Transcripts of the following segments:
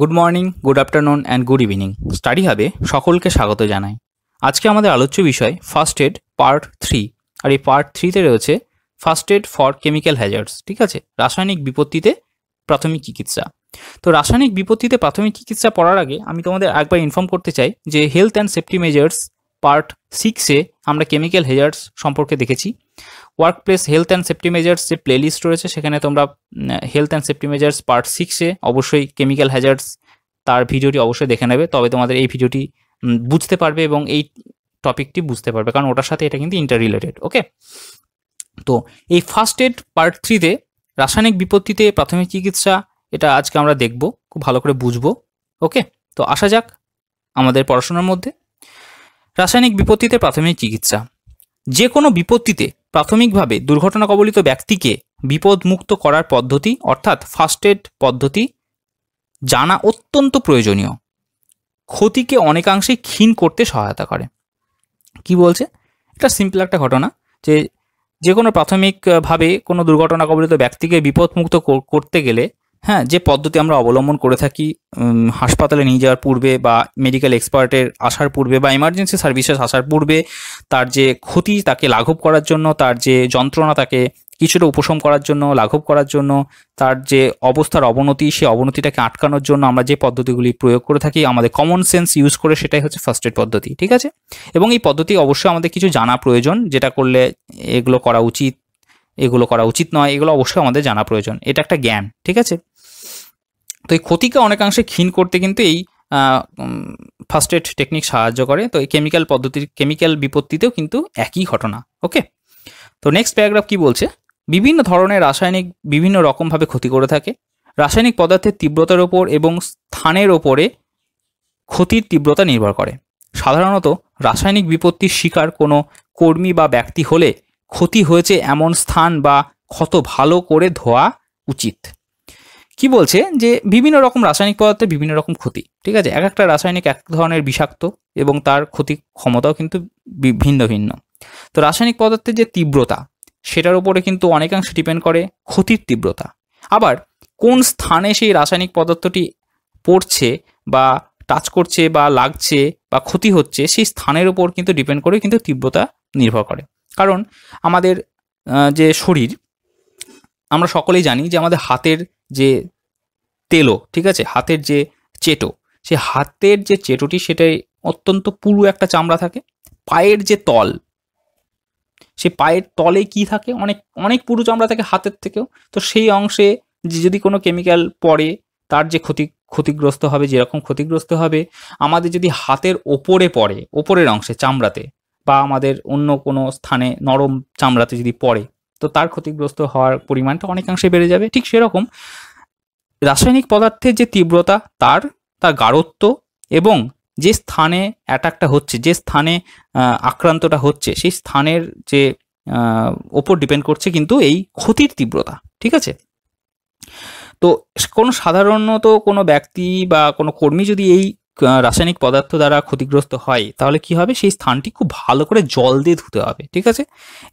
good morning good afternoon and good evening study হাবে সকলকে স্বাগত জানাই আজকে আমাদের আলোচ্য বিষয় ফার্স্ট এড পার্ট থ্রি আর এই পার্ট থ্রিতে রয়েছে first aid for chemical hazards ঠিক আছে রাসায়নিক বিপত্তিতে প্রাথমিক চিকিৎসা তো রাসায়নিক বিপত্তিতে প্রাথমিক চিকিৎসা পড়ার আগে আমি তোমাদের একবার ইনফর্ম করতে চাই যে health and safety measures part সিক্সে আমরা কেমিক্যাল হেজার্স সম্পর্কে দেখেছি workplace health and safety measures যে প্লেলিস্ট রয়েছে সেখানে তোমরা health and safety measures part সিক্সে অবশ্যই কেমিক্যাল হ্যাজার্স তার ভিডিওটি অবশ্যই দেখে নেবে তবে তোমাদের এই ভিডিওটি বুঝতে পারবে এবং এই টপিকটি বুঝতে পারবে কারণ ওটার সাথে এটা কিন্তু ইন্টার রিলেটেড ওকে তো এই ফার্স্ট এড পার্ট থ্রিতে রাসায়নিক বিপত্তিতে প্রাথমিক চিকিৎসা এটা আজকে আমরা দেখব খুব ভালো করে বুঝবো ওকে তো আসা যাক আমাদের পড়াশোনার মধ্যে রাসায়নিক বিপত্তিতে প্রাথমিক চিকিৎসা যে কোনো বিপত্তিতে প্রাথমিকভাবে দুর্ঘটনা কবলিত ব্যক্তিকে বিপদমুক্ত করার পদ্ধতি অর্থাৎ ফার্স্ট এড পদ্ধতি জানা অত্যন্ত প্রয়োজনীয় ক্ষতিকে অনেকাংশে ক্ষীণ করতে সহায়তা করে কি বলছে এটা সিম্পল একটা ঘটনা যে যে কোনো প্রাথমিকভাবে কোনো দুর্ঘটনা কবলিত ব্যক্তিকে বিপদমুক্ত করতে গেলে হ্যাঁ যে পদ্ধতি আমরা অবলম্বন করে থাকি হাসপাতালে নিয়ে যাওয়ার পূর্বে বা মেডিকেল এক্সপার্টের আসার পূর্বে বা ইমার্জেন্সি সার্ভিসেস আসার পূর্বে তার যে ক্ষতি তাকে লাঘব করার জন্য তার যে যন্ত্রণা তাকে কিছুটা উপশম করার জন্য লাঘব করার জন্য তার যে অবস্থার অবনতি সে অবনতিটাকে আটকানোর জন্য আমরা যে পদ্ধতিগুলি প্রয়োগ করে থাকি আমাদের কমন সেন্স ইউজ করে সেটাই হচ্ছে ফার্স্ট এড পদ্ধতি ঠিক আছে এবং এই পদ্ধতি অবশ্যই আমাদের কিছু জানা প্রয়োজন যেটা করলে এগুলো করা উচিত এগুলো করা উচিত নয় এগুলো অবশ্যই আমাদের জানা প্রয়োজন এটা একটা জ্ঞান ঠিক আছে তো এই ক্ষতিকে অনেকাংশে ক্ষীণ করতে কিন্তু এই ফার্স্ট এড টেকনিক সাহায্য করে তো এই কেমিক্যাল পদ্ধতির কেমিক্যাল বিপত্তিতেও কিন্তু একই ঘটনা ওকে তো নেক্সট প্যারাগ্রাফ কি বলছে বিভিন্ন ধরনের রাসায়নিক বিভিন্ন রকমভাবে ক্ষতি করে থাকে রাসায়নিক পদার্থের তীব্রতার ওপর এবং স্থানের ওপরে ক্ষতির তীব্রতা নির্ভর করে সাধারণত রাসায়নিক বিপত্তির শিকার কোনো কর্মী বা ব্যক্তি হলে ক্ষতি হয়েছে এমন স্থান বা ক্ষত ভালো করে ধোয়া উচিত কি বলছে যে বিভিন্ন রকম রাসায়নিক পদার্থের বিভিন্ন রকম ক্ষতি ঠিক আছে এক একটা রাসায়নিক এক ধরনের বিষাক্ত এবং তার ক্ষতি ক্ষমতাও কিন্তু ভিন্ন ভিন্ন তো রাসায়নিক পদার্থের যে তীব্রতা সেটার উপরে কিন্তু অনেকাংশ ডিপেন্ড করে ক্ষতির তীব্রতা আবার কোন স্থানে সেই রাসায়নিক পদার্থটি পড়ছে বা টাচ করছে বা লাগছে বা ক্ষতি হচ্ছে সেই স্থানের উপর কিন্তু ডিপেন্ড করে কিন্তু তীব্রতা নির্ভর করে কারণ আমাদের যে শরীর আমরা সকলেই জানি যে আমাদের হাতের যে তেলো ঠিক আছে হাতের যে চেটো সে হাতের যে চেটোটি সেটাই অত্যন্ত পুরু একটা চামড়া থাকে পায়ের যে তল সে পায়ের তলে কি থাকে অনেক অনেক পুরু চামড়া থাকে হাতের থেকেও তো সেই অংশে যদি কোনো কেমিক্যাল পড়ে তার যে ক্ষতি ক্ষতিগ্রস্ত হবে যেরকম ক্ষতিগ্রস্ত হবে আমাদের যদি হাতের ওপরে পড়ে ওপরের অংশে চামড়াতে বা আমাদের অন্য কোনো স্থানে নরম চামড়াতে যদি পড়ে তো তার ক্ষতিগ্রস্ত হওয়ার পরিমাণটা অনেকাংশে বেড়ে যাবে ঠিক সেরকম রাসায়নিক পদার্থের যে তীব্রতা তার তার গাঢ়ত্ব এবং যে স্থানে অ্যাটাকটা হচ্ছে যে স্থানে আক্রান্তটা হচ্ছে সেই স্থানের যে ওপর ডিপেন্ড করছে কিন্তু এই ক্ষতির তীব্রতা ঠিক আছে তো কোনো সাধারণত কোনো ব্যক্তি বা কোনো কর্মী যদি এই রাসায়নিক পদার্থ দ্বারা ক্ষতিগ্রস্ত হয় তাহলে কি হবে সেই স্থানটি খুব ভালো করে জল দিয়ে ধুতে হবে ঠিক আছে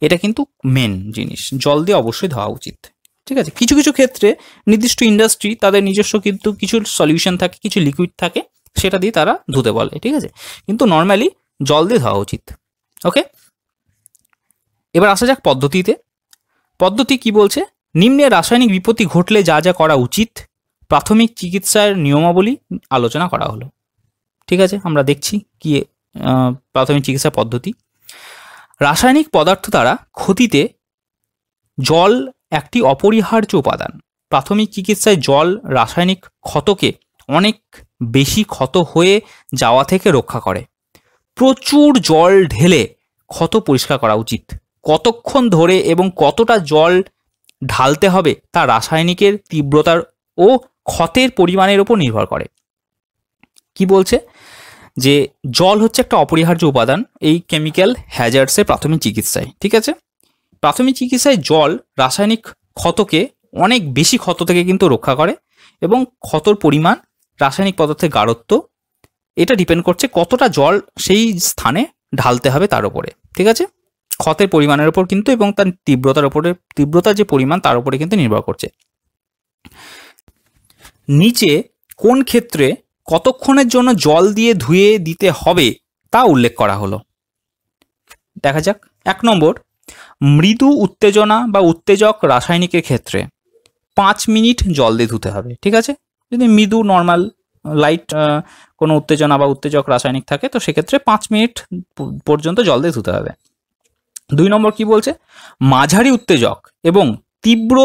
এটা কিন্তু মেন জিনিস জল দিয়ে অবশ্যই ধোয়া উচিত ঠিক আছে কিছু কিছু ক্ষেত্রে নির্দিষ্ট ইন্ডাস্ট্রি তাদের নিজস্ব কিন্তু কিছু সলিউশন থাকে কিছু লিকুইড থাকে সেটা দিয়ে তারা ধুতে বলে ঠিক আছে কিন্তু নর্মালি জল দিয়ে ধোয়া উচিত ওকে এবার আসা যাক পদ্ধতিতে পদ্ধতি কি বলছে নিম্নে রাসায়নিক বিপত্তি ঘটলে যা যা করা উচিত প্রাথমিক চিকিৎসার নিয়মাবলী আলোচনা করা হলো ঠিক আছে আমরা দেখছি কি প্রাথমিক চিকিৎসা পদ্ধতি রাসায়নিক পদার্থ দ্বারা ক্ষতিতে জল একটি অপরিহার্য উপাদান প্রাথমিক চিকিৎসায় জল রাসায়নিক ক্ষতকে অনেক বেশি ক্ষত হয়ে যাওয়া থেকে রক্ষা করে প্রচুর জল ঢেলে ক্ষত পরিষ্কার করা উচিত কতক্ষণ ধরে এবং কতটা জল ঢালতে হবে তা রাসায়নিকের তীব্রতার ও ক্ষতের পরিমাণের উপর নির্ভর করে কি বলছে যে জল হচ্ছে একটা অপরিহার্য উপাদান এই কেমিক্যাল হ্যাজার্ডসের প্রাথমিক চিকিৎসায় ঠিক আছে প্রাথমিক চিকিৎসায় জল রাসায়নিক ক্ষতকে অনেক বেশি ক্ষত থেকে কিন্তু রক্ষা করে এবং ক্ষতর পরিমাণ রাসায়নিক পদার্থের গাঢ়ত্ব এটা ডিপেন্ড করছে কতটা জল সেই স্থানে ঢালতে হবে তার উপরে ঠিক আছে ক্ষতের পরিমাণের উপর কিন্তু এবং তার তীব্রতার ওপরে তীব্রতার যে পরিমাণ তার উপরে কিন্তু নির্ভর করছে নিচে কোন ক্ষেত্রে কতক্ষণের জন্য জল দিয়ে ধুয়ে দিতে হবে তা উল্লেখ করা হলো দেখা যাক এক নম্বর মৃদু উত্তেজনা বা উত্তেজক রাসায়নিকের ক্ষেত্রে পাঁচ মিনিট জল দিয়ে ধুতে হবে ঠিক আছে যদি মৃদু নর্মাল লাইট কোনো উত্তেজনা বা উত্তেজক রাসায়নিক থাকে তো সেক্ষেত্রে পাঁচ মিনিট পর্যন্ত জল দিয়ে ধুতে হবে দুই নম্বর কি বলছে মাঝারি উত্তেজক এবং তীব্র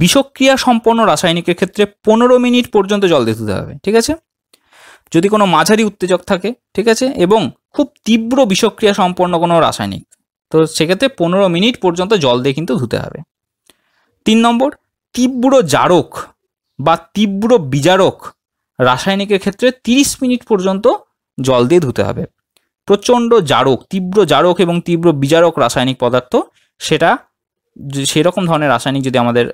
বিষক্রিয়া সম্পন্ন রাসায়নিকের ক্ষেত্রে পনেরো মিনিট পর্যন্ত জল দিয়ে ধুতে হবে ঠিক আছে যদি কোনো মাঝারি উত্তেজক থাকে ঠিক আছে এবং খুব তীব্র বিষক্রিয়া সম্পন্ন কোনো রাসায়নিক তো সেক্ষেত্রে পনেরো মিনিট পর্যন্ত জল দিয়ে কিন্তু ধুতে হবে তিন নম্বর তীব্র জারক বা তীব্র বিজারক রাসায়নিকের ক্ষেত্রে 30 মিনিট পর্যন্ত জল দিয়ে ধুতে হবে প্রচণ্ড জারক তীব্র জারক এবং তীব্র বিজারক রাসায়নিক পদার্থ সেটা সেরকম ধরনের রাসায়নিক যদি আমাদের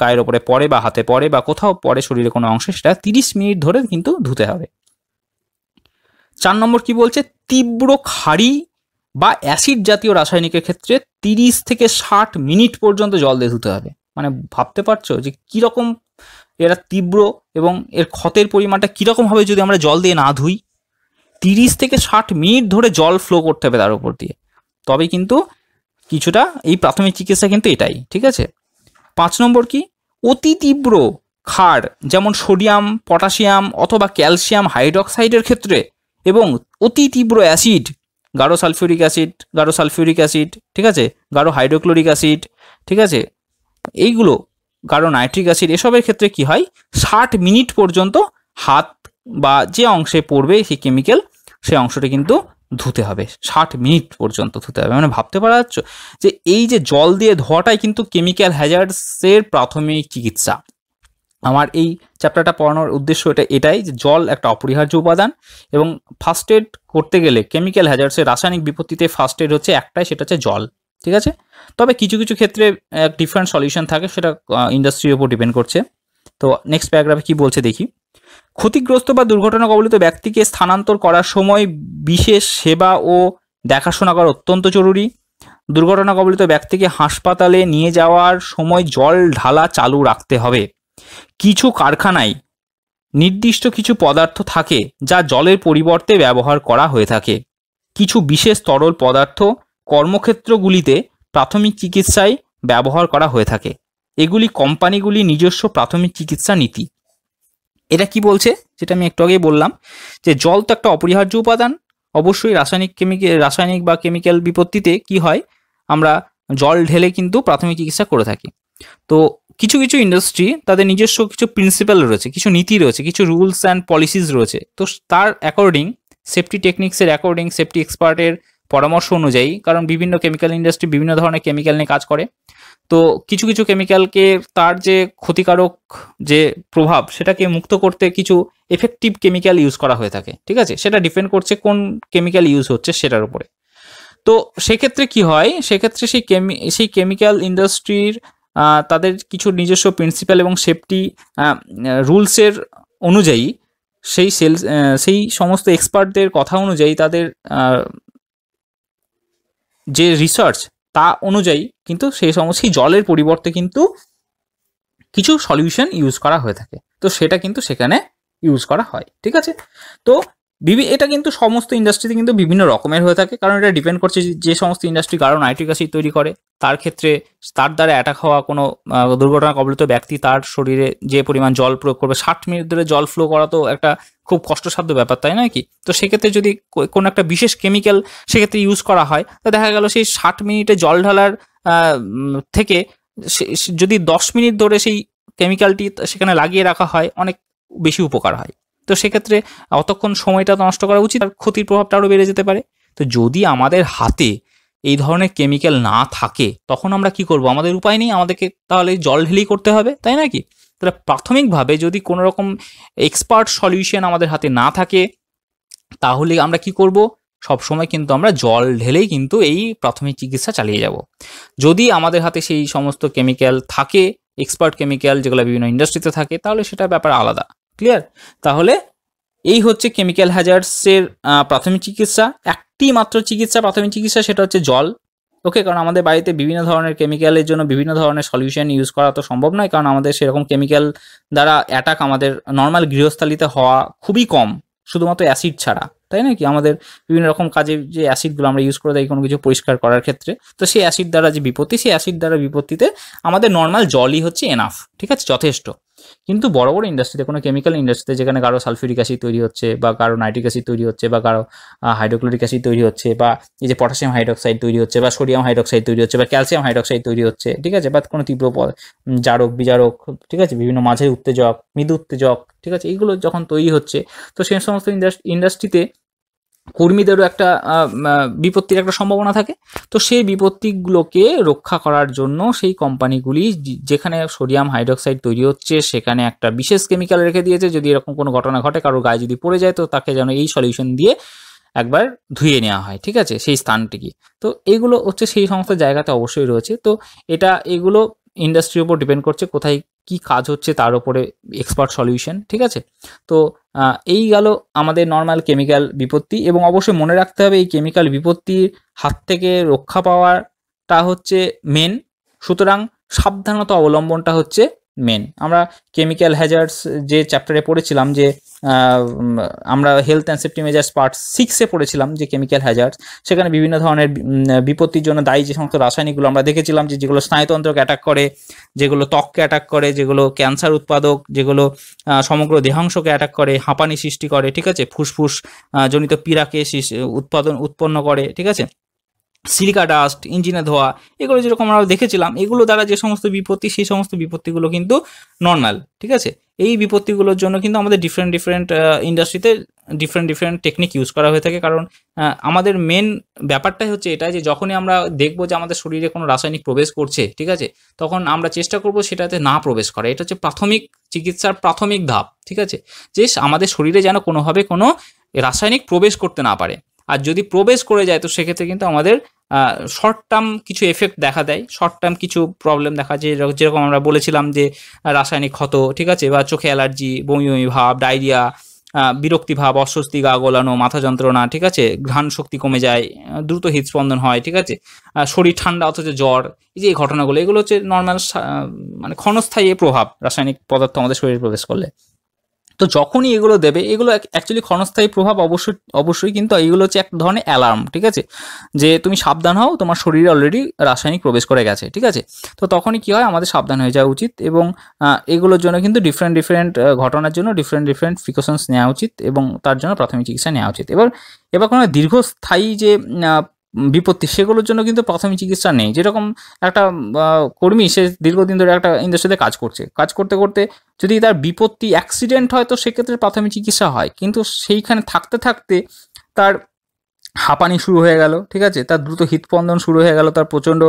গায়ের ওপরে পড়ে বা হাতে পড়ে বা কোথাও পড়ে শরীরের কোনো অংশে সেটা তিরিশ মিনিট ধরে কিন্তু ধুতে হবে চার নম্বর কি বলছে তীব্র খাড়ি বা অ্যাসিড জাতীয় রাসায়নিকের ক্ষেত্রে তিরিশ থেকে ষাট মিনিট পর্যন্ত জল দিয়ে ধুতে হবে মানে ভাবতে পারছো যে কীরকম এরা তীব্র এবং এর ক্ষতের পরিমাণটা কীরকমভাবে যদি আমরা জল দিয়ে না ধুই তিরিশ থেকে ষাট মিনিট ধরে জল ফ্লো করতে হবে তার উপর দিয়ে তবে কিন্তু কিছুটা এই প্রাথমিক চিকিৎসা কিন্তু এটাই ঠিক আছে পাঁচ নম্বর কি অতি তীব্র ক্ষার যেমন সোডিয়াম পটাশিয়াম অথবা ক্যালসিয়াম হাইড্রক্সাইডের ক্ষেত্রে এবং অতি তীব্র অ্যাসিড গাঢ় সালফিউরিক অ্যাসিড গাঢ় সালফিউরিক অ্যাসিড ঠিক আছে গাঢ় হাইড্রোক্লোরিক অ্যাসিড ঠিক আছে এইগুলো গাঢ় নাইট্রিক অ্যাসিড এসবের ক্ষেত্রে কি হয় ষাট মিনিট পর্যন্ত হাত বা যে অংশে পড়বে সেই কেমিক্যাল সেই অংশটি কিন্তু ধুতে হবে ষাট মিনিট পর্যন্ত ধুতে হবে মানে ভাবতে পারা যাচ্ছ যে এই যে জল দিয়ে ধোয়াটাই কিন্তু কেমিক্যাল হ্যাজার্ডসের প্রাথমিক চিকিৎসা আমার এই চ্যাপ্টারটা পড়ানোর উদ্দেশ্য এটা এটাই যে জল একটা অপরিহার্য উপাদান এবং ফার্স্ট এড করতে গেলে কেমিক্যাল হ্যাজার্ডসের রাসায়নিক বিপত্তিতে ফার্স্ট এড হচ্ছে একটাই সেটা হচ্ছে জল ঠিক আছে তবে কিছু কিছু ক্ষেত্রে এক ডিফারেন্ট সলিউশন থাকে সেটা ইন্ডাস্ট্রির উপর ডিপেন্ড করছে তো নেক্সট প্যারাগ্রাফে কি বলছে দেখি ক্ষতিগ্রস্ত বা দুর্ঘটনা কবলিত ব্যক্তিকে স্থানান্তর করার সময় বিশেষ সেবা ও দেখাশোনা করা অত্যন্ত জরুরি দুর্ঘটনা কবলিত ব্যক্তিকে হাসপাতালে নিয়ে যাওয়ার সময় জল ঢালা চালু রাখতে হবে কিছু কারখানায় নির্দিষ্ট কিছু পদার্থ থাকে যা জলের পরিবর্তে ব্যবহার করা হয়ে থাকে কিছু বিশেষ তরল পদার্থ কর্মক্ষেত্রগুলিতে প্রাথমিক চিকিৎসায় ব্যবহার করা হয়ে থাকে এগুলি কোম্পানিগুলি নিজস্ব প্রাথমিক চিকিৎসা নীতি এটা কি বলছে যেটা আমি একটু আগেই বললাম যে জল তো একটা অপরিহার্য উপাদান অবশ্যই রাসায়নিক কেমিক্যাল রাসায়নিক বা কেমিক্যাল বিপত্তিতে কি হয় আমরা জল ঢেলে কিন্তু প্রাথমিক চিকিৎসা করে থাকি তো কিছু কিছু ইন্ডাস্ট্রি তাদের নিজস্ব কিছু প্রিন্সিপাল রয়েছে কিছু নীতি রয়েছে কিছু রুলস অ্যান্ড পলিসিস রয়েছে তো তার অ্যাকর্ডিং সেফটি টেকনিক্সের অ্যাকর্ডিং সেফটি এক্সপার্টের পরামর্শ অনুযায়ী কারণ বিভিন্ন কেমিক্যাল ইন্ডাস্ট্রি বিভিন্ন ধরনের কেমিক্যাল নিয়ে কাজ করে তো কিছু কিছু কেমিক্যালকে তার যে ক্ষতিকারক যে প্রভাব সেটাকে মুক্ত করতে কিছু এফেক্টিভ কেমিক্যাল ইউজ করা হয়ে থাকে ঠিক আছে সেটা ডিপেন্ড করছে কোন কেমিক্যাল ইউজ হচ্ছে সেটার উপরে তো সেক্ষেত্রে কি হয় সেক্ষেত্রে সেই কেমি সেই কেমিক্যাল ইন্ডাস্ট্রির তাদের কিছু নিজস্ব প্রিন্সিপাল এবং সেফটি রুলসের অনুযায়ী সেই সেলস সেই সমস্ত এক্সপার্টদের কথা অনুযায়ী তাদের যে রিসার্চ তা অনুযায়ী কিন্তু সেই সমস্ত জলের পরিবর্তে কিন্তু কিছু সলিউশন ইউজ করা হয়ে থাকে তো সেটা কিন্তু সেখানে ইউজ করা হয় ঠিক আছে তো এটা কিন্তু সমস্ত ইন্ডাস্ট্রিতে কিন্তু বিভিন্ন রকমের হয়ে থাকে কারণ এটা ডিপেন্ড করছে যে সমস্ত ইন্ডাস্ট্রি কারণ আইটি কাছেই তৈরি করে তার ক্ষেত্রে তার দ্বারা অ্যাটাক হওয়া কোনো দুর্ঘটনা কবলিত ব্যক্তি তার শরীরে যে পরিমাণ জল প্রয়োগ করবে ষাট মিনিট ধরে জল ফ্লো করা তো একটা খুব কষ্টসাধ্য ব্যাপার তাই নয় কি তো সেক্ষেত্রে যদি কোনো একটা বিশেষ কেমিক্যাল সেক্ষেত্রে ইউজ করা হয় তো দেখা গেল সেই ষাট মিনিটে জল ঢালার থেকে যদি দশ মিনিট ধরে সেই কেমিক্যালটি সেখানে লাগিয়ে রাখা হয় অনেক বেশি উপকার হয় তো সেক্ষেত্রে অতক্ষণ সময়টা নষ্ট করা উচিত আর ক্ষতির প্রভাবটা আরও বেড়ে যেতে পারে তো যদি আমাদের হাতে এই ধরনের কেমিক্যাল না থাকে তখন আমরা কি করব আমাদের উপায় নেই আমাদেরকে তাহলে জল ঢেলেই করতে হবে তাই নাকি তাহলে প্রাথমিকভাবে যদি কোনো রকম এক্সপার্ট সলিউশন আমাদের হাতে না থাকে তাহলে আমরা কি করব সব সময় কিন্তু আমরা জল ঢেলেই কিন্তু এই প্রাথমিক চিকিৎসা চালিয়ে যাব যদি আমাদের হাতে সেই সমস্ত কেমিক্যাল থাকে এক্সপার্ট কেমিক্যাল যেগুলো বিভিন্ন ইন্ডাস্ট্রিতে থাকে তাহলে সেটা ব্যাপার আলাদা ক্লিয়ার তাহলে এই হচ্ছে কেমিক্যাল হ্যাজার্ডসের প্রাথমিক চিকিৎসা একটি মাত্র চিকিৎসা প্রাথমিক চিকিৎসা সেটা হচ্ছে জল ওকে কারণ আমাদের বাড়িতে বিভিন্ন ধরনের কেমিক্যালের জন্য বিভিন্ন ধরনের সলিউশন ইউজ করা তো সম্ভব নয় কারণ আমাদের সেরকম কেমিক্যাল দ্বারা অ্যাটাক আমাদের নর্মাল গৃহস্থালিতে হওয়া খুবই কম শুধুমাত্র অ্যাসিড ছাড়া তাই না কি আমাদের বিভিন্ন রকম কাজে যে অ্যাসিডগুলো আমরা ইউজ করে থাকি কোনো কিছু পরিষ্কার করার ক্ষেত্রে তো সেই অ্যাসিড দ্বারা যে বিপত্তি সেই অ্যাসিড দ্বারা বিপত্তিতে আমাদের নর্মাল জলই হচ্ছে এনাফ ঠিক আছে যথেষ্ট কিন্তু বড় বড় ইন্ডাস্ট্রিতে কোনো কেমিক্যাল ইন্ডাস্ট্রিতে যেখানে কারো সালফিউরিক অ্যাসিড তৈরি হচ্ছে বা কারো নাইট্রিক অ্যাসিড তৈরি হচ্ছে বা কারো হাইড্রোক্লোরিক অ্যাসিড তৈরি হচ্ছে বা এই যে পটাশিয়াম হাইড্রোক্সাইড তৈরি হচ্ছে বা সোডিয়াম হাইড্রোক্সাইড তৈরি হচ্ছে বা ক্যালসিয়াম হাইড্রোক্সাইড তৈরি হচ্ছে ঠিক আছে বা কোনো তীব্র জারক বিজারক ঠিক আছে বিভিন্ন মাঝের উত্তেজক মৃদু উত্তেজক ঠিক আছে এইগুলো যখন তৈরি হচ্ছে তো সেই সমস্ত ইন্ডাস্ট্রিতে কর্মীদেরও একটা বিপত্তির একটা সম্ভাবনা থাকে তো সেই বিপত্তিগুলোকে রক্ষা করার জন্য সেই কোম্পানিগুলি যেখানে সোডিয়াম হাইড্রক্সাইড তৈরি হচ্ছে সেখানে একটা বিশেষ কেমিক্যাল রেখে দিয়েছে যদি এরকম কোনো ঘটনা ঘটে কারোর গায়ে যদি পড়ে যায় তো তাকে যেন এই সলিউশন দিয়ে একবার ধুয়ে নেওয়া হয় ঠিক আছে সেই স্থানটিকে তো এগুলো হচ্ছে সেই সমস্ত জায়গাতে অবশ্যই রয়েছে তো এটা এগুলো ইন্ডাস্ট্রির উপর ডিপেন্ড করছে কোথায় কি কাজ হচ্ছে তার উপরে এক্সপার্ট সলিউশন ঠিক আছে তো এই গেল আমাদের নর্মাল কেমিক্যাল বিপত্তি এবং অবশ্যই মনে রাখতে হবে এই কেমিক্যাল বিপত্তির হাত থেকে রক্ষা পাওয়াটা হচ্ছে মেন সুতরাং সাবধানতা অবলম্বনটা হচ্ছে মেন আমরা কেমিক্যাল হ্যাজার্ডস যে চ্যাপ্টারে পড়েছিলাম যে আমরা health and safety measures part সিক্সে পড়েছিলাম যে কেমিক্যাল হ্যাজার্ডস সেখানে বিভিন্ন ধরনের বিপত্তির জন্য দায়ী যে সমস্ত রাসায়নিকগুলো আমরা দেখেছিলাম যে যেগুলো স্নায়ুতন্ত্রকে অ্যাটাক করে যেগুলো ত্বককে অ্যাটাক করে যেগুলো ক্যান্সার উৎপাদক যেগুলো সমগ্র দেহাংশকে অ্যাটাক করে হাঁপানি সৃষ্টি করে ঠিক আছে ফুসফুস জনিত পীড়াকে উৎপাদন উৎপন্ন করে ঠিক আছে সিলিকা ডাস্ট ইঞ্জিনে ধোয়া এগুলো যেরকম আমরা দেখেছিলাম এগুলো দ্বারা যে সমস্ত বিপত্তি সেই সমস্ত বিপত্তিগুলো কিন্তু নর্মাল ঠিক আছে এই বিপত্তিগুলোর জন্য কিন্তু আমাদের ডিফারেন্ট ডিফারেন্ট ইন্ডাস্ট্রিতে ডিফারেন্ট ডিফারেন্ট টেকনিক ইউজ করা হয়ে থাকে কারণ আমাদের মেন ব্যাপারটাই হচ্ছে এটা যে যখনই আমরা দেখবো যে আমাদের শরীরে কোনো রাসায়নিক প্রবেশ করছে ঠিক আছে তখন আমরা চেষ্টা করব সেটাতে না প্রবেশ করা এটা হচ্ছে প্রাথমিক চিকিৎসার প্রাথমিক ধাপ ঠিক আছে যে আমাদের শরীরে যেন কোনোভাবে কোনো রাসায়নিক প্রবেশ করতে না পারে আর যদি প্রবেশ করে যায় তো সেক্ষেত্রে কিন্তু আমাদের শর্ট টার্ম কিছু এফেক্ট দেখা দেয় শর্ট টার্ম কিছু প্রবলেম দেখা যায় যেরকম আমরা বলেছিলাম যে রাসায়নিক ক্ষত ঠিক আছে বা চোখে অ্যালার্জি বমি বমি ভাব ডায়রিয়া বিরক্তি ভাব অস্বস্তি গা গোলানো মাথা যন্ত্রণা ঠিক আছে ঘ্রাণ শক্তি কমে যায় দ্রুত হৃদস্পন্দন হয় ঠিক আছে শরীর ঠান্ডা অথচ জ্বর এই যে এই ঘটনাগুলো এগুলো হচ্ছে নর্মাল মানে ক্ষণস্থায়ী প্রভাব রাসায়নিক পদার্থ আমাদের শরীরে প্রবেশ করলে তো যখনই এগুলো দেবে এগুলো অ্যাকচুয়ালি ক্ষণস্থায়ী প্রভাব অবশ্যই অবশ্যই কিন্তু এগুলো হচ্ছে এক ধরনের অ্যালার্ম ঠিক আছে যে তুমি সাবধান হও তোমার শরীরে অলরেডি রাসায়নিক প্রবেশ করে গেছে ঠিক আছে তো তখনই কী হয় আমাদের সাবধান হয়ে যাওয়া উচিত এবং এগুলোর জন্য কিন্তু ডিফারেন্ট ডিফারেন্ট ঘটনার জন্য ডিফারেন্ট ডিফারেন্ট প্রিকশনস নেওয়া উচিত এবং তার জন্য প্রাথমিক চিকিৎসা নেওয়া উচিত এবার এবার কোনো দীর্ঘস্থায়ী যে বিপত্তি সেগুলোর জন্য কিন্তু প্রাথমিক চিকিৎসা নেই যেরকম একটা কর্মী সে দীর্ঘদিন ধরে একটা ইন্ডাস্ট্রিতে কাজ করছে কাজ করতে করতে যদি তার বিপত্তি অ্যাক্সিডেন্ট হয় তো সেক্ষেত্রে প্রাথমিক চিকিৎসা হয় কিন্তু সেইখানে থাকতে থাকতে তার হাঁপানি শুরু হয়ে গেল ঠিক আছে তার দ্রুত হৃৎস্পন্দন শুরু হয়ে গেল তার প্রচণ্ড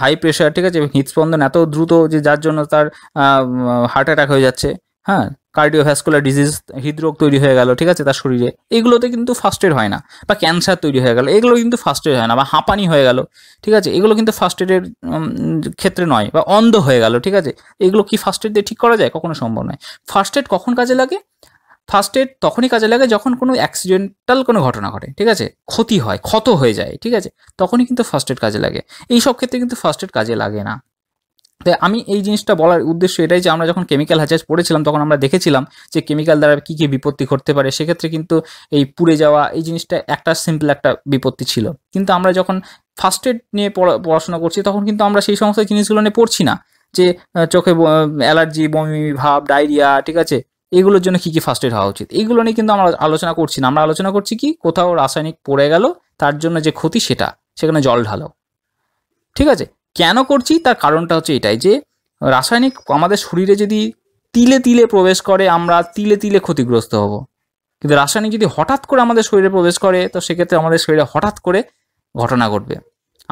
হাই প্রেশার ঠিক আছে হৃৎস্পন্দন এত দ্রুত যে যার জন্য তার হার্ট অ্যাটাক হয়ে যাচ্ছে হ্যাঁ কার্ডিওভ্যাসকুলার ডিজিজ হৃদরোগ তৈরি হয়ে গেল ঠিক আছে তার শরীরে এগুলোতে কিন্তু ফার্স্ট এড হয় না বা ক্যান্সার তৈরি হয়ে গেল এগুলো কিন্তু ফার্স্ট এড হয় না বা হাঁপানি হয়ে গেল ঠিক আছে এগুলো কিন্তু ফার্স্ট এডের ক্ষেত্রে নয় বা অন্ধ হয়ে গেল ঠিক আছে এগুলো কি ফার্স্ট এড দিয়ে ঠিক করা যায় কখনো সম্ভব নয় ফার্স্ট এড কখন কাজে লাগে ফার্স্ট এড তখনই কাজে লাগে যখন কোনো অ্যাক্সিডেন্টাল কোনো ঘটনা ঘটে ঠিক আছে ক্ষতি হয় ক্ষত হয়ে যায় ঠিক আছে তখনই কিন্তু ফার্স্ট এড কাজে লাগে এই সব ক্ষেত্রে কিন্তু ফার্স্ট এড কাজে লাগে না তো আমি এই জিনিসটা বলার উদ্দেশ্য এটাই যে আমরা যখন কেমিক্যাল হ্যাচাজ পড়েছিলাম তখন আমরা দেখেছিলাম যে কেমিক্যাল দ্বারা কী কী বিপত্তি ঘটতে পারে সেক্ষেত্রে কিন্তু এই পুড়ে যাওয়া এই জিনিসটা একটা সিম্পল একটা বিপত্তি ছিল কিন্তু আমরা যখন ফার্স্ট এড নিয়ে পড়াশোনা করছি তখন কিন্তু আমরা সেই সমস্ত জিনিসগুলো নিয়ে পড়ছি না যে চোখে অ্যালার্জি বমি ভাব ডায়রিয়া ঠিক আছে এগুলোর জন্য কী কী ফার্স্ট এড হওয়া উচিত এইগুলো নিয়ে কিন্তু আমরা আলোচনা করছি না আমরা আলোচনা করছি কি কোথাও রাসায়নিক পড়ে গেল তার জন্য যে ক্ষতি সেটা সেখানে জল ঢালো ঠিক আছে কেন করছি তার কারণটা হচ্ছে এটাই যে রাসায়নিক আমাদের শরীরে যদি তিলে তিলে প্রবেশ করে আমরা তিলে তিলে ক্ষতিগ্রস্ত হব কিন্তু রাসায়নিক যদি হঠাৎ করে আমাদের শরীরে প্রবেশ করে তো সেক্ষেত্রে আমাদের শরীরে হঠাৎ করে ঘটনা ঘটবে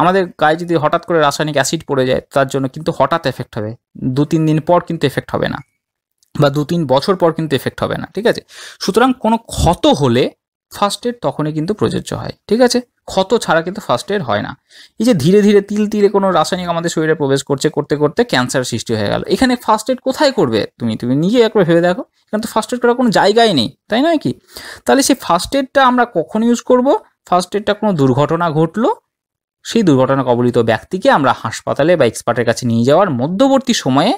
আমাদের গায়ে যদি হঠাৎ করে রাসায়নিক অ্যাসিড পড়ে যায় তার জন্য কিন্তু হঠাৎ এফেক্ট হবে দু তিন দিন পর কিন্তু এফেক্ট হবে না বা দু তিন বছর পর কিন্তু এফেক্ট হবে না ঠিক আছে সুতরাং কোনো ক্ষত হলে ফার্স্ট এড তখনই কিন্তু প্রযোজ্য হয় ঠিক আছে ক্ষত ছাড়া কিন্তু ফার্স্ট এড হয় না এই যে ধীরে ধীরে তিল তিলে কোনো রাসায়নিক আমাদের শরীরে প্রবেশ করছে করতে করতে ক্যান্সার সৃষ্টি হয়ে গেল এখানে ফার্স্ট এড কোথায় করবে তুমি তুমি নিজে একবার ভেবে দেখো এখানে তো ফার্স্ট এড করার কোনো জায়গাই নেই তাই নয় কি তাহলে সেই ফার্স্ট এডটা আমরা কখন ইউজ করব ফার্স্ট এডটা কোনো দুর্ঘটনা ঘটলো সেই দুর্ঘটনা কবলিত ব্যক্তিকে আমরা হাসপাতালে বা এক্সপার্টের কাছে নিয়ে যাওয়ার মধ্যবর্তী সময়ে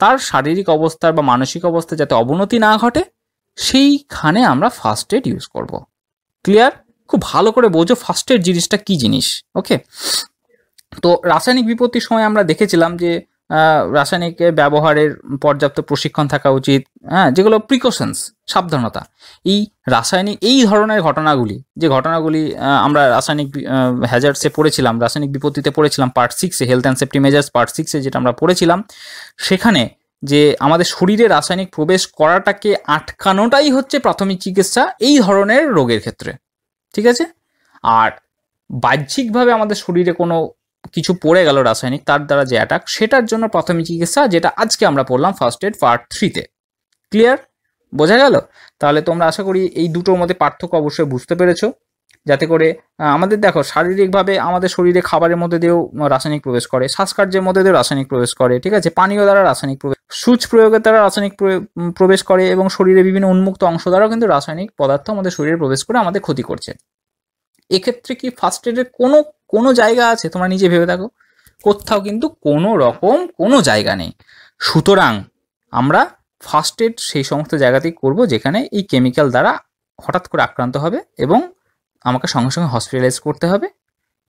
তার শারীরিক অবস্থার বা মানসিক অবস্থা যাতে অবনতি না ঘটে সেইখানে আমরা ফার্স্ট এড ইউজ করব ক্লিয়ার খুব ভালো করে বোঝো ফার্স্ট এড জিনিসটা কি জিনিস ওকে তো রাসায়নিক বিপত্তির সময় আমরা দেখেছিলাম যে রাসায়নিক ব্যবহারের পর্যাপ্ত প্রশিক্ষণ থাকা উচিত হ্যাঁ যেগুলো প্রিকশনস সাবধানতা এই রাসায়নিক এই ধরনের ঘটনাগুলি যে ঘটনাগুলি আমরা রাসায়নিক হ্যাজার্ডসে পড়েছিলাম রাসায়নিক বিপত্তিতে পড়েছিলাম পার্ট সিক্সে health and safety measures part সিক্সে যেটা আমরা পড়েছিলাম সেখানে যে আমাদের শরীরে রাসায়নিক প্রবেশ করাটাকে আটকানোটাই হচ্ছে প্রাথমিক চিকিৎসা এই ধরনের রোগের ক্ষেত্রে ঠিক আছে আর বাহ্যিকভাবে আমাদের শরীরে কোনো কিছু পড়ে গেল রাসায়নিক তার দ্বারা যে অ্যাটাক সেটার জন্য প্রাথমিক চিকিৎসা যেটা আজকে আমরা পড়লাম ফার্স্ট এড পার্ট থ্রিতে ক্লিয়ার বোঝা গেল তাহলে তোমরা আশা করি এই দুটোর মধ্যে পার্থক্য অবশ্যই বুঝতে পেরেছো যাতে করে আমাদের দেখো শারীরিকভাবে আমাদের শরীরে খাবারের মধ্যে দিয়েও রাসায়নিক প্রবেশ করে শ্বাসকার্যের মধ্যে দিয়েও রাসায়নিক প্রবেশ করে ঠিক আছে পানীয় দ্বারা রাসায়নিক প্রবেশ সূচ প্রয়োগের দ্বারা রাসায়নিক প্রবেশ করে এবং শরীরে বিভিন্ন উন্মুক্ত অংশ দ্বারাও কিন্তু রাসায়নিক পদার্থ আমাদের শরীরে প্রবেশ করে আমাদের ক্ষতি করছে এক্ষেত্রে কি ফার্স্ট এডের কোনো কোনো জায়গা আছে তোমরা নিজে ভেবে দেখো কোথাও কিন্তু কোনো রকম কোনো জায়গা নেই সুতরাং আমরা ফার্স্ট এড সেই সমস্ত জায়গাতেই করব যেখানে এই কেমিক্যাল দ্বারা হঠাৎ করে আক্রান্ত হবে এবং আমাকে সঙ্গে সঙ্গে হসপিটালাইজ করতে হবে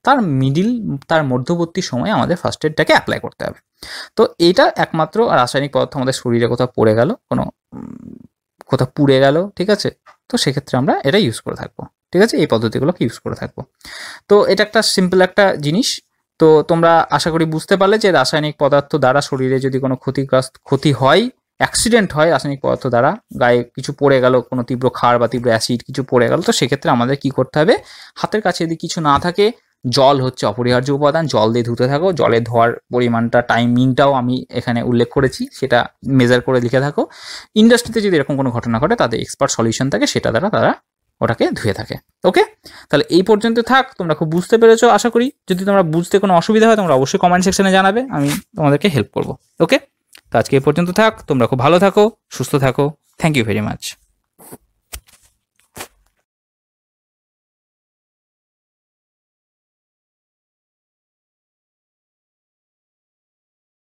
তার মিডিল তার মধ্যবর্তী সময়ে আমাদের ফার্স্ট এডটাকে অ্যাপ্লাই করতে হবে তো এটা একমাত্র রাসায়নিক পদার্থ আমাদের শরীরে কোথাও পড়ে গেল কোনো কোথাও পুড়ে গেল ঠিক আছে তো সেক্ষেত্রে আমরা এটা ইউজ করে থাকবো ঠিক আছে এই পদ্ধতিগুলোকে ইউজ করে থাকবো তো এটা একটা সিম্পল একটা জিনিস তো তোমরা আশা করি বুঝতে পারলে যে রাসায়নিক পদার্থ দ্বারা শরীরে যদি কোনো ক্ষতিগ্রস্ত ক্ষতি হয় অ্যাক্সিডেন্ট হয় রাসায়নিক পদার্থ দ্বারা গায়ে কিছু পড়ে গেল কোনো তীব্র খার বা তীব্র অ্যাসিড কিছু পড়ে গেল তো সেক্ষেত্রে আমাদের কি করতে হবে হাতের কাছে যদি কিছু না থাকে জল হচ্ছে অপরিহার্য উপাদান জল দিয়ে ধুতে থাকো জলে ধোয়ার পরিমাণটা টাইমিংটাও আমি এখানে উল্লেখ করেছি সেটা মেজার করে লিখে থাকো ইন্ডাস্ট্রিতে যদি এরকম কোনো ঘটনা ঘটে তাদের এক্সপার্ট সলিউশন থাকে সেটা দ্বারা তারা ওটাকে ধুয়ে থাকে ওকে তাহলে এই পর্যন্ত থাক তোমরা খুব বুঝতে পেরেছো আশা করি যদি তোমরা বুঝতে কোনো অসুবিধা হয় তোমরা অবশ্যই কমেন্ট সেকশনে জানাবে আমি তোমাদেরকে হেল্প করবো ওকে তো আজকে এই পর্যন্ত থাক তোমরা খুব ভালো থাকো সুস্থ থাকো থ্যাংক ইউ ভেরি মাচ